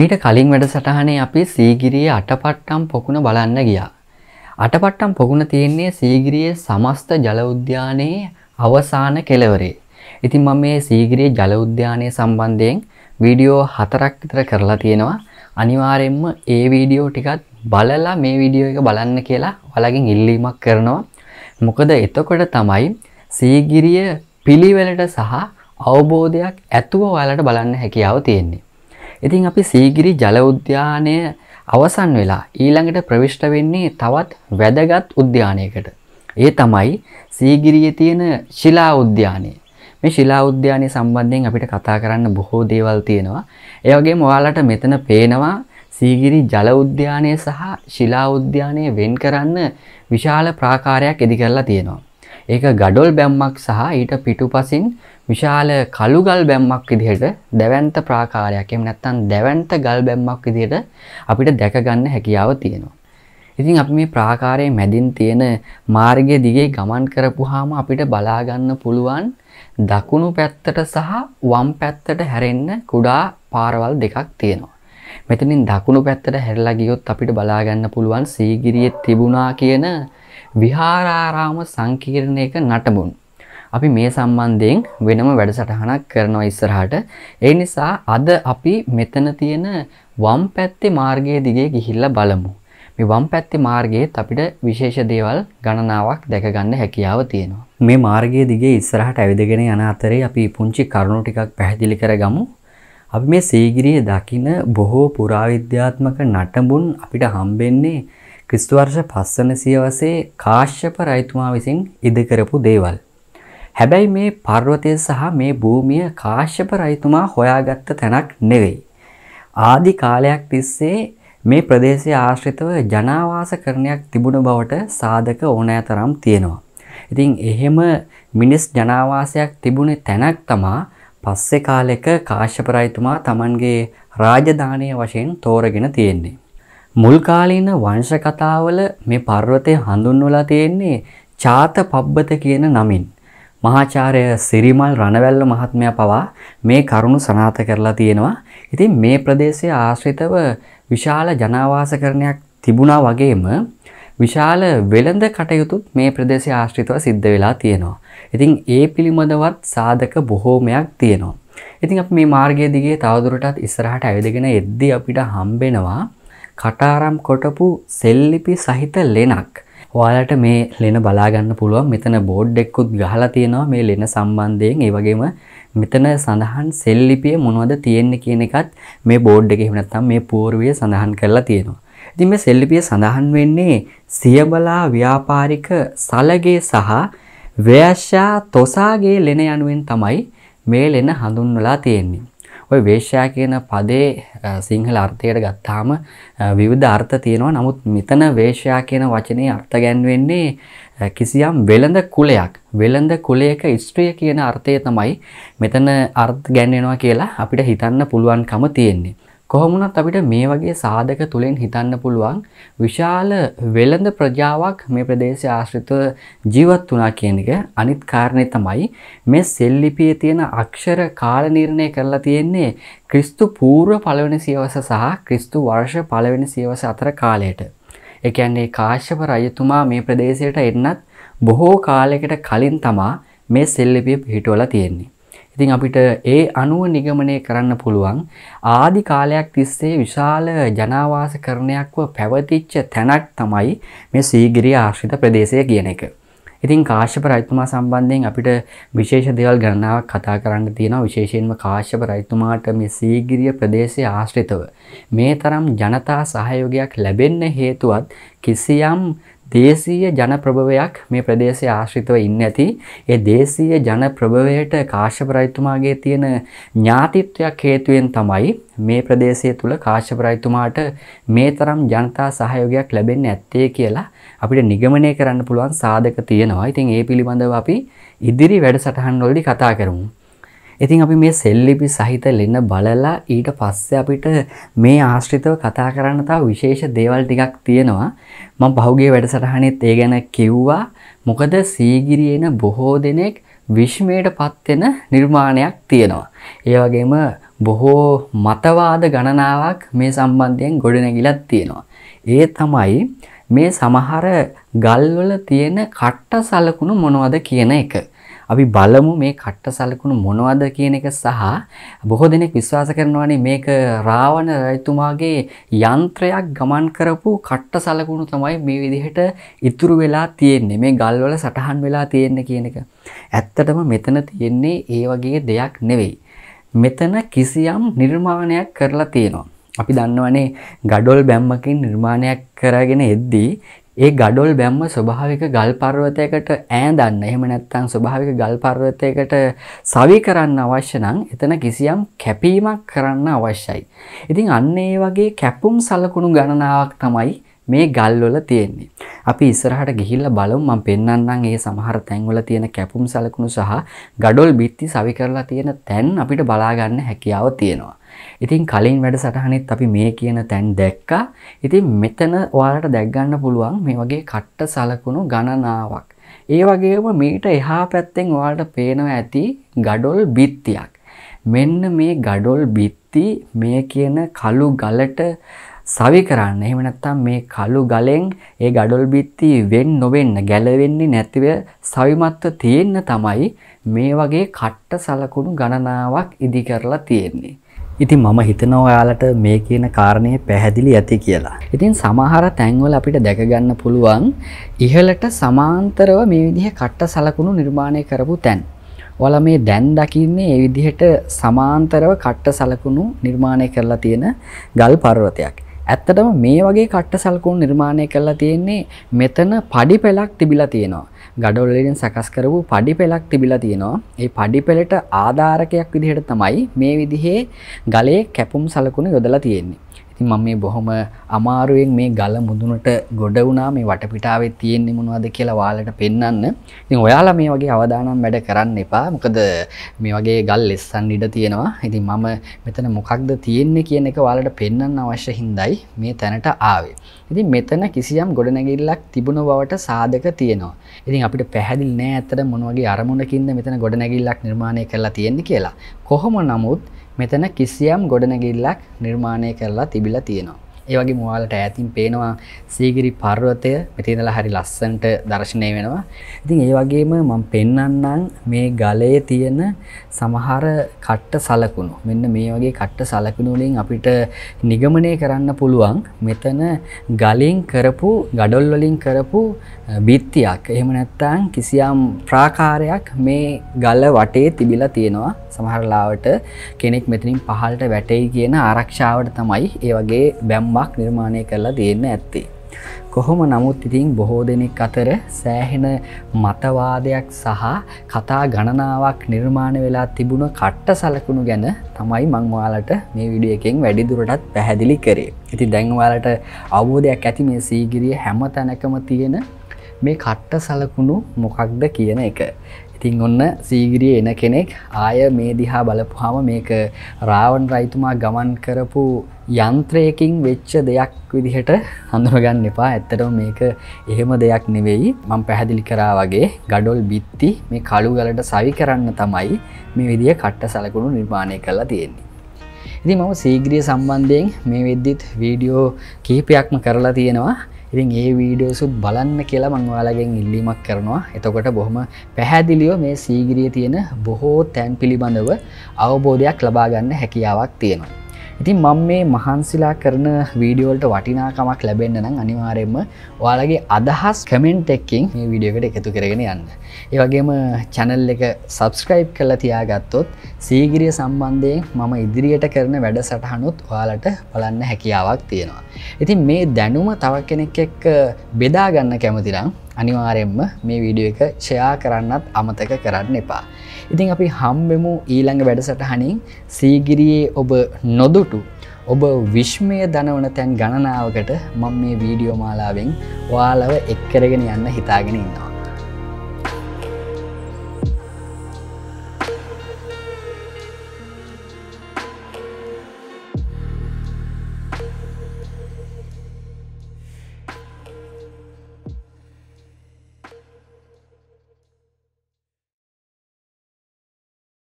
මීට කලින් වැඩසටහනේ අපි සීගිරියේ අටපට්ටම් පොකුණ බලන්න ගියා. අටපට්ටම් පොකුණ තියෙන්නේ සීගිරියේ සමස්ත ජල උද්‍යානයේ අවසාන කෙළවරේ. ඉතින් මම මේ සීගිරියේ ජල උද්‍යානය සම්බන්ධයෙන් වීඩියෝ හතරක් විතර කරලා තියෙනවා. අනිවාර්යයෙන්ම ඒ වීඩියෝ ටිකත් බලලා මේ වීඩියෝ එක බලන්න කියලා ඔයාලගෙන් ඉල්ලීමක් කරනවා. මොකද එතකොට තමයි සීගිරිය පිළිවෙලට සහ අවබෝධයක් ඇතුව ඔයාලට බලන්න හැකියාව තියෙන්නේ. ඉතින් අපි සීගිරි ජල උද්‍යානය අවසන් වෙලා ඊළඟට ප්‍රවිෂ්ට වෙන්නේ තවත් වැදගත් උද්‍යානයකට. ඒ තමයි සීගිරියේ තියෙන ශිලා උද්‍යානය. මේ ශිලා උද්‍යානය සම්බන්ධයෙන් අපිට කතා කරන්න බොහෝ දේවල් තියෙනවා. ඒ වගේම ඔයාලට මෙතන පේනවා සීගිරි ජල උද්‍යානය සහ ශිලා උද්‍යානය වෙන් කරන්න විශාල ප්‍රාකාරයක් ඉදි කරලා තියෙනවා. ඒක ගඩොල් බැම්මක් සහ ඊට පිටුපසින් විශාල කළුගල් බැම්මක් විදිහට දැවන්ත ප්‍රාකාරයක් එහෙම නැත්නම් දැවන්ත ගල් බැම්මක් විදිහට අපිට දැක ගන්න හැකියාව තියෙනවා. ඉතින් අපි මේ ප්‍රාකාරයේ මැදින් තියෙන මාර්ගය දිගේ ගමන් කරපුවාම අපිට බලා ගන්න පුළුවන් දකුණු පැත්තට සහ වම් පැත්තට හැරෙන්න කුඩා පාරවල් දෙකක් තියෙනවා. මෙතනින් දකුණු පැත්තට හැරිලා ගියොත් අපිට බලා ගන්න පුළුවන් සීගිරියේ තිබුණා කියන විහාරාරාම සංකීර්ණයක නටබුන්. අපි මේ සම්බන්ධයෙන් වෙනම වැඩසටහනක් කරනවා ඉස්සරහට. ඒ නිසා අද අපි මෙතන තියෙන වම් පැත්තේ මාර්ගයේ දිගේ ගිහිල්ලා බලමු. මේ වම් පැත්තේ මාර්ගයේත් අපිට විශේෂ දේවල් ගණනාවක් දැකගන්න හැකියාව තියෙනවා. මේ මාර්ගයේ දිගේ ඉස්සරහට ඇවිදගෙන යන අතරේ අපි පුංචි කරුණු ටිකක් පැහැදිලි කරගමු. අපි මේ සීගිරියේ දකින බොහෝ පුරාවිද්‍යාත්මක නටබුන් අපිට හම්බෙන්නේ ක්‍රිස්තුවර්ෂ පස්සන සියවසේ කාශ්‍යප රයිතුමා විසින් ඉදිකරපු දේවල්. හැබැයි මේ පර්වතය සහ මේ භූමිය කාශ්‍යප රයිතුමා හොයාගත්ත තැනක් නෙවෙයි. ආදි කාලයක් තිස්සේ මේ ප්‍රදේශය ආශ්‍රිතව ජනාවාස කරණයක් තිබුණ බවට සාධක ඕනෑ තරම් තියෙනවා. ඉතින් එහෙම මිනිස් ජනාවාසයක් තිබුණේ තැනක් තමා පස්සේ කාලෙක කාශ්‍යප රජතුමා Tamanගේ රාජධානිය වශයෙන් තෝරගෙන තියෙන්නේ. මුල්කාලීන වංශ කතාවල මේ පර්වතය හඳුන්වලා තියෙන්නේ චාත පබ්බත කියන නමින්. මහාචාර්ය සිරිමල් රණවැල්ල මහත්මයා පවා මේ කරුණු සනාථ කරලා තියෙනවා. ඉතින් මේ ප්‍රදේශය ආශ්‍රිතව විශාල ජනාවාසකරණයක් තිබුණා වගේම විශාල වෙළඳ කටයුතුත් මේ ප්‍රදේශය ආශ්‍රිතව සිද්ධ වෙලා තියෙනවා. ඉතින් ඒ පිළිබඳවත් සාධක බොහෝමයක් තියෙනවා. ඉතින් අපි මේ මාර්ගය දිගේ තවදුරටත් ඉස්සරහට ඇවිදගෙන එද්දී අපිට හම්බෙනවා කටාරම් කොටපු සෙල්ලිපි සහිත ලෙනක්. ඔයාලට මේ ලෙන බලාගන්න පුළුවන් මෙතන බෝඩ් එක්කුත් ගහලා තියෙනවා මේ ලෙන සම්බන්ධයෙන් ඒ වගේම මෙතන සඳහන් සෙල්ලිපිය මොනවද තියෙන්නේ කියන එකත් මේ බෝඩ් එකේ එහෙම නැත්නම් මේ පූර්වය සඳහන් කරලා තියෙනවා. ඉතින් මේ සෙල්ලිපිය සඳහන් වෙන්නේ සියබලා ව්‍යාපාරික සලගේ සහ ව්‍යශා තොසාගේ ලෙන යනුවෙන් තමයි මේ ලෙන හඳුන්වලා තියෙන්නේ. ඔය වේශ්‍යා කියන පදේ සිංහල අර්ථයට ගත්තාම විවිධ අර්ථ තියෙනවා. නමුත් මෙතන වේශ්‍යා කියන වචනේ අර්ථ ගැන්වෙන්නේ කිසියම් වෙළඳ කුලයක්. වෙළඳ කුලයක ස්ත්‍රිය කියන අර්ථය තමයි මෙතන අර්ථ ගැන්වෙනවා කියලා අපිට හිතන්න පුළුවන්කම තියෙන්නේ. කොහොමුණත් අපිට මේ වගේ සාධක තුළින් හිතන්න පුළුවන් විශාල වෙළඳ ප්‍රජාවක් මේ ප්‍රදේශය ආශ්‍රිතව ජීවත් වනා කියන එක අනිත් කාරණය තමයි මේ සෙල්ලිපිය තියෙන අක්ෂර කාල නිර්ණය කරලා තියෙන්නේ ක්‍රිස්තු පූර්ව පළවෙනි සියවස සහ ක්‍රිස්තු වර්ෂ පළවෙනි සියවස අතර කාලයට. එකන්නේ කාශ්‍යප රජතුමා මේ ප්‍රදේශයට එන්නත් බොහෝ කාලයකට කලින් තමා මේ සෙල්ලිපිය පිහිටුවලා තියෙන්නේ. ඉතින් අපිට ඒ අනුව නිගමනය කරන්න පුළුවන් ආදි කාලයක් තිස්සේ විශාල ජනාවාස කරණයක්ව පැවතිච්ච තැනක් තමයි මේ සීගිරිය ආශ්‍රිත ප්‍රදේශය කියන එක. ඉතින් කාශ්‍යප රජතුමා සම්බන්ධයෙන් අපිට විශේෂ දේවල් ගණනාවක් කතා කරන්න තියෙනවා විශේෂයෙන්ම කාශ්‍යප රජතුමාට මේ සීගිරිය ප්‍රදේශයේ ආශ්‍රිතව මේ තරම් ජනතා සහයෝගයක් ලැබෙන්න හේතුවත් කිසියම් දේශීය ජන ප්‍රභවයක් මේ ප්‍රදේශය ආශ්‍රිතව ඉන්නේ ඇති. ඒ දේශීය ජන ප්‍රභවයට කාශ්‍යප රජතුමාගේ තියෙන ඥාතිත්වයක් හේතුවෙන් තමයි මේ ප්‍රදේශය තුල කාශ්‍යප රජතුමාට මේ තරම් ජනතා සහයෝගයක් ලැබෙන්නේ ඇත්තේ කියලා අපිට නිගමනය කරන්න පුළුවන් සාධක තියෙනවා. ඉතින් ඒ පිළිබඳව අපි ඉදිරි වැඩසටහන් වලදී කතා කරමු. ඉතින් අපි මේ සෙල්ලිපි සහිත ලෙන්න බලලා ඊට පස්සේ අපිට මේ ආශ්‍රිතව කතා කරන්න තා විශේෂ දේවල් ටිකක් තියෙනවා මම පහුගිය වැඩසටහනෙත් ඒ ගැන කිව්වා මොකද සීගිරියන බොහෝ දෙනෙක් විශ්මයට පත්වෙන නිර්මාණයක් තියෙනවා. ඒ වගේම බොහෝ මතවාද ගණනාවක් මේ සම්බන්ධයෙන් ගොඩනැගිලත් තියෙනවා. ඒ තමයි මේ සමහර ගල්වල තියෙන කට්ට සලකුණු මොනවද කියන එක. අපි බලමු මේ කට්ට සලකුණු මොනවද කියන එක සහ බොහෝ දෙනෙක් විශ්වාස කරනවානේ මේක රාවණ රජතුමාගේ යන්ත්‍රයක් ගමන් කරපු කට්ට සලකුණු තමයි මේ විදිහට ඉතුරු වෙලා තියෙන්නේ මේ ගල්වල සටහන් වෙලා තියෙන්නේ කියන එක. ඇත්තටම මෙතන තියෙන්නේ ඒ වගේ දෙයක් නෙවෙයි. මෙතන කිසියම් නිර්මාණයක් කරලා තියෙනවා. අපි දන්නවනේ ගඩොල් බැම්මකින් නිර්මාණයක් කරගෙන එද්දී ඒ ගඩොල් බැම්ම ස්වභාවික ගල් පර්වතයකට ඈඳන්න එහෙම නැත්නම් ස්වභාවික ගල් පර්වතයකට සවි කරන්න අවශ්‍ය නම් එතන කිසියම් කැපීමක් කරන්න අවශ්‍යයි. ඉතින් අන්න ඒ වගේ කැපුම් සලකුණු ගණනාවක් තමයි මේ ගල්වල තියෙන්නේ. අපි ඉස්සරහට ගිහිල්ලා බලමු මම පෙන්වන්නම් ඒ සමහර තැන්වල තියෙන කැපුම් සලකුණු සහ ගඩොල් බිත්ති සවි කරලා තියෙන තැන් අපිට බලා ගන්න හැකියාව තියෙනවා. ඉතින් කලින් වැඩ සටහනෙත් අපි මේ කියන තැන් දැක්කා ඉතින් මෙතන ඔයාලට දැක්ගන්න පුළුවන් මේ වගේ කට්ට සලකුණු ගණනාවක් ඒ වගේම මීට එහා පැත්තෙන් ඔයාලට පේනවා ඇති ගඩොල් බිත්තියක් මෙන්න මේ ගඩොල් බිත්ති මේ කියන කළු ගලට සවි කරන්න එහෙම නැත්නම් මේ කළු ගලෙන් ඒ ගඩොල් බිත්ති වෙන් නොවෙන්න ගැලවෙන්නේ නැතිව සවිමත්ව තියෙන්න තමයි මේ වගේ කට්ට සලකුණු ගණනාවක් ඉදි කරලා තියෙන්නේ. ඉතින් මම හිතනවා ඔයාලට මේ කියන කාරණය පැහැදිලි ඇති කියලා. ඉතින් සමහර තැන්වල අපිට දැක ගන්න පුළුවන් ඉහළට සමාන්තරව මේ විදිහ කට්ට සලකුණු නිර්මාණය කරපු තැන්. ඔයාලා මේ දැන් දකින්නේ ඒ විදිහට සමාන්තරව කට්ට සලකුණු නිර්මාණය කරලා තියෙන ගල් පර්වතයක්. ඇත්තටම මේ වගේ කට්ට සල්කුන් නිර්මාණය කරලා තියෙන්නේ මෙතන පඩි පෙලක් තිබිලා තියෙනවා. ගඩොල්ලෙන් සකස් කරපු පඩි පෙලක් තිබිලා තියෙනවා. ඒ පඩි පෙලට ආධාරකයක් විදිහට තමයි මේ විදිහේ ගලේ කැපුම් සලකුණු යොදලා තියෙන්නේ. ඉතින් මම මේ බොහොම අමාරුවෙන් මේ ගල මුදුනට ගොඩ වුණා මේ වටපිටාවේ තියෙන්නේ මොනවද කියලා ඔයාලට පෙන්වන්න. ඉතින් ඔයාලා මේ වගේ අවදානම් වැඩ කරන්න එපා. මොකද මේ වගේ ගල් ලෙස්සන් ඉඩ තියෙනවා. ඉතින් මම මෙතන මොකක්ද තියෙන්නේ කියන එක ඔයාලට පෙන්වන්න අවශ්‍ය හින්දායි මේ තැනට ආවේ. ඉතින් මෙතන කිසියම් ගොඩනැගිල්ලක් තිබුණ බවට සාධක තියෙනවා. ඉතින් අපිට පැහැදිලි නෑ ඇත්තට මොන වගේ අරමුණකින්ද මෙතන ගොඩනැගිල්ලක් නිර්මාණය කරලා තියෙන්නේ කියලා. කොහොම නමුත් මෙතන කිසියම් ගොඩනැගිල්ලක් නිර්මාණය කරලා තිබිලා තියෙනවා. ඒ වගේ මුවාලට ඈතින් පේනවා සීගිරි පර්වතය මෙතන ඉඳලා හරි ලස්සනට දැర్శණය වෙනවා. ඉතින් ඒ වගේම මම පෙන්වන්නම් මේ ගලේ තියෙන සමහර කට්ට සලකුණු. මෙන්න මේ වගේ කට්ට සලකුණු වලින් අපිට නිගමනය කරන්න පුළුවන් මෙතන ගලෙන් කරපු gadol වලින් කරපු බිත්තියක්. එහෙම නැත්නම් කිසියම් ප්‍රාකාරයක් මේ ගල වටේ තිබිලා තියෙනවා. සමහරලාවට කෙනෙක් මෙතනින් පහල්ට වැටයි කියන ආරක්ෂාවට තමයි ඒ වගේ බැම්මක් නිර්මාණය කරලා දෙන්න ඇත්තේ. කොහොම නමුත් ඉතින් බොහෝ දෙනෙක් අතර සෑහෙන මතවාදයක් සහ කතා ගණනාවක් නිර්මාණ වෙලා තිබුණ කට්ට සලකුණු ගැන තමයි මංවාලට මේ විඩිය එකෙන් වැඩිදුරටත් පැහැදිලි කරේ. ඉති දැන්වාලට අවබෝධයක් ඇති මේ සීගිරිය හැම තැනකම තියෙන මේ කට්ට සලකුණු මොකක්ද කියන එක. ඉතින් ඔන්න සීගිරිය එන කෙනෙක් ආය මේ දිහා බලපුහාම මේක රාවන් රයිතුමා ගමන් කරපු යන්ත්‍රයකින් වෙච්ච දෙයක් විදිහට හඳුනගන්න එපා ඇත්තටම මේක එහෙම දෙයක් නෙවෙයි මං පැහැදිලි කරා වගේ ගඩොල් බිත්ති මේ කළු ගලට සවි කරන්න තමයි මේ විදිහ කට්ට සලකුණු නිර්මාණය කරලා තියෙන්නේ. ඉති මම සීග්‍රිය සම්බන්ධයෙන් මේ වෙද්දිත් වීඩියෝ කීපයක්ම කරලා තියෙනවා ඉතින් ඒ වීඩියෝසුත් බලන්න කියලා මංවාලගෙන් ඉල්ලීමක් කරනවා එතකොට බොහොම පැහැදිලියෝ මේ සීගිරිය තියෙන බොහෝ තැන් පිළිබඳව අවබෝධයක් ලබාගන්න හැකියාවක් තියෙනවා. ඉතින් මං මේ මහන්සිලා කරන වීඩියෝල්ට වටිනාකමක් ලැබෙන්න්න නම් අනිවාරයෙන්ම ඔයාලගේ අදහස් කමෙන්ට් එක්කින් මේ විඩියෝකට එකතු කරගෙන යන්න ඒවගේම චැනල් එක සබස්ක්‍රයිබ් කලා තියා ගත්තොත් සීගිරිය සම්බන්ධයෙන් මම ඉදිරියට කරන වැඩ සටහනුත් ඔයාලට බලන්න හැකියාවක් තියෙනවා. ඉතින් මේ දැනුම තව කෙනෙක් එක් බෙදාගන්න කැමතිනම් අනිවාරෙන්ම මේ වීඩිය එක ෂයා කරන්නත් අමතක කරන්න එපා. ඉතින් අපි හම්බෙමු ඊළඟ වැඩසටහනින් සීගිරියේ ඔබ නොදුටු ඔබ විශ්මය දනවන තැන් ගණනාවකට මං මේ වීඩියෝ මාලාවෙන් ඔයාලව එක්කරගෙන යන්න හිතාගෙන ඉන්නවා.